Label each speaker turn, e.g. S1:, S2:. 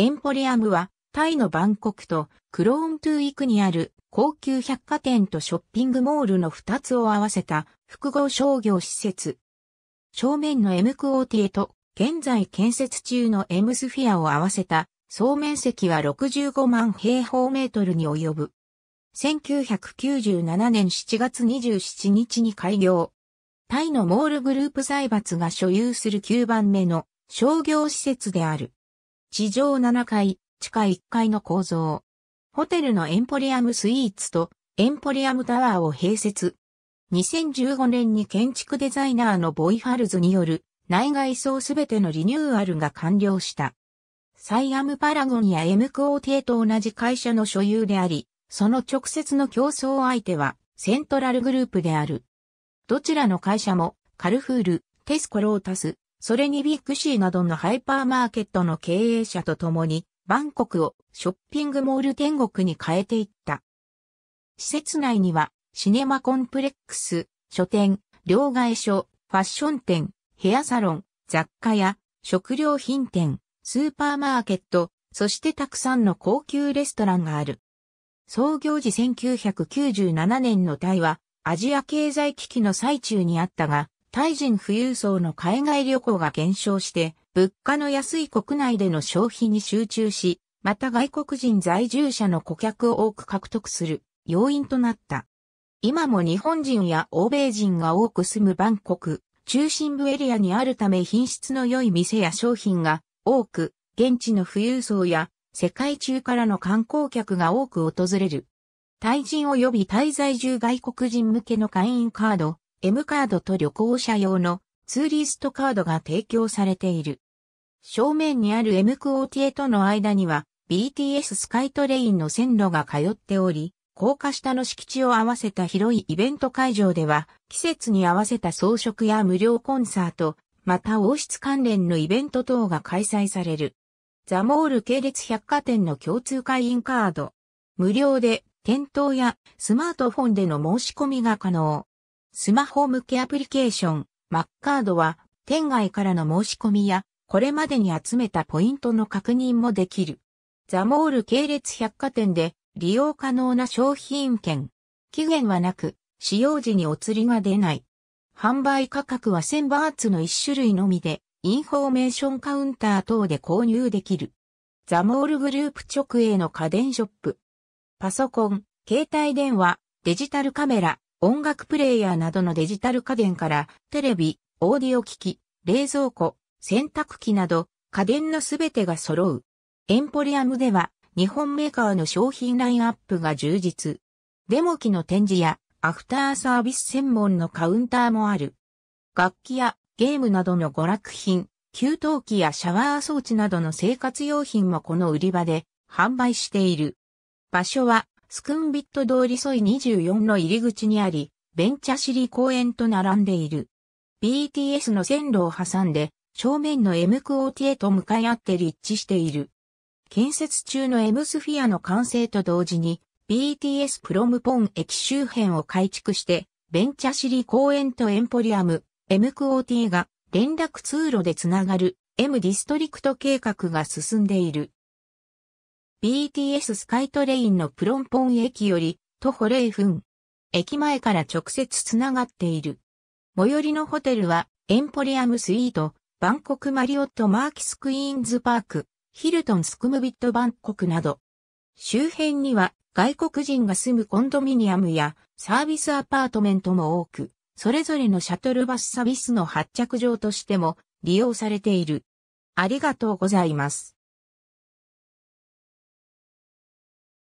S1: エンポリアムは、タイのバンコクとクローントゥーイクにある高級百貨店とショッピングモールの2つを合わせた複合商業施設。正面の M クオーティエと現在建設中の M スフィアを合わせた総面積は65万平方メートルに及ぶ。1997年7月27日に開業。タイのモールグループ財閥が所有する9番目の商業施設である。地上7階、地下1階の構造。ホテルのエンポリアムスイーツとエンポリアムタワーを併設。2015年に建築デザイナーのボイファルズによる内外装すべてのリニューアルが完了した。サイアムパラゴンやエムクオーテーと同じ会社の所有であり、その直接の競争相手はセントラルグループである。どちらの会社もカルフール、テスコロータス、それにビッグシーなどのハイパーマーケットの経営者と共に、バンコクをショッピングモール天国に変えていった。施設内には、シネマコンプレックス、書店、両替所、ファッション店、ヘアサロン、雑貨屋、食料品店、スーパーマーケット、そしてたくさんの高級レストランがある。創業時1997年のタイは、アジア経済危機の最中にあったが、タイ人富裕層の海外旅行が減少して、物価の安い国内での消費に集中し、また外国人在住者の顧客を多く獲得する要因となった。今も日本人や欧米人が多く住むバンコク、中心部エリアにあるため品質の良い店や商品が多く、現地の富裕層や世界中からの観光客が多く訪れる。タイ人及び滞在中外国人向けの会員カード、M カードと旅行者用のツーリストカードが提供されている。正面にある M クオーティエとの間には BTS スカイトレインの線路が通っており、高架下の敷地を合わせた広いイベント会場では、季節に合わせた装飾や無料コンサート、また王室関連のイベント等が開催される。ザモール系列百貨店の共通会員カード。無料で店頭やスマートフォンでの申し込みが可能。スマホ向けアプリケーション、マッカードは、店外からの申し込みや、これまでに集めたポイントの確認もできる。ザモール系列百貨店で利用可能な商品券。期限はなく、使用時にお釣りが出ない。販売価格は1000バーツの1種類のみで、インフォーメーションカウンター等で購入できる。ザモールグループ直営の家電ショップ。パソコン、携帯電話、デジタルカメラ、音楽プレイヤーなどのデジタル家電から、テレビ、オーディオ機器、冷蔵庫、洗濯機など、家電のすべてが揃う。エンポリアムでは、日本メーカーの商品ラインアップが充実。デモ機の展示や、アフターサービス専門のカウンターもある。楽器やゲームなどの娯楽品、給湯器やシャワー装置などの生活用品もこの売り場で販売している。場所はスクンビット通り沿い24の入り口にあり、ベンチャシリ公園と並んでいる。BTS の線路を挟んで、正面の M クオーティへと向かい合って立地している。建設中の M スフィアの完成と同時に、BTS プロムポン駅周辺を改築して、ベンチャシリ公園とエンポリアム、M クオーティが連絡通路でつながる M ディストリクト計画が進んでいる。BTS スカイトレインのプロンポン駅より徒歩0分。駅前から直接つながっている。最寄りのホテルはエンポリアムスイート、バンコクマリオットマーキスクイーンズパーク、ヒルトンスクムビットバンコクなど。周辺には外国人が住むコンドミニアムやサービスアパートメントも多く、それぞれのシャトルバスサービスの発着場としても利用されている。ありがとうございます。